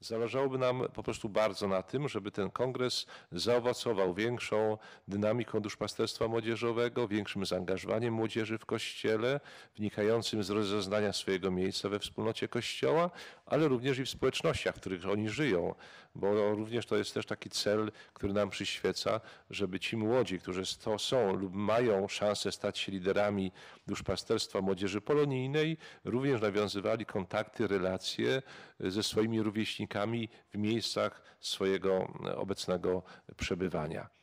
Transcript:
Zależałoby nam po prostu bardzo na tym, żeby ten kongres zaowocował większą dynamiką duszpasterstwa młodzieżowego, większym zaangażowaniem młodzieży w kościele, wynikającym z rozeznania swojego miejsca we wspólnocie kościoła ale również i w społecznościach, w których oni żyją, bo również to jest też taki cel, który nam przyświeca, żeby ci młodzi, którzy to są lub mają szansę stać się liderami duszpasterstwa młodzieży polonijnej, również nawiązywali kontakty, relacje e, ze swoimi rówieśnikami w miejscach swojego e, obecnego przebywania.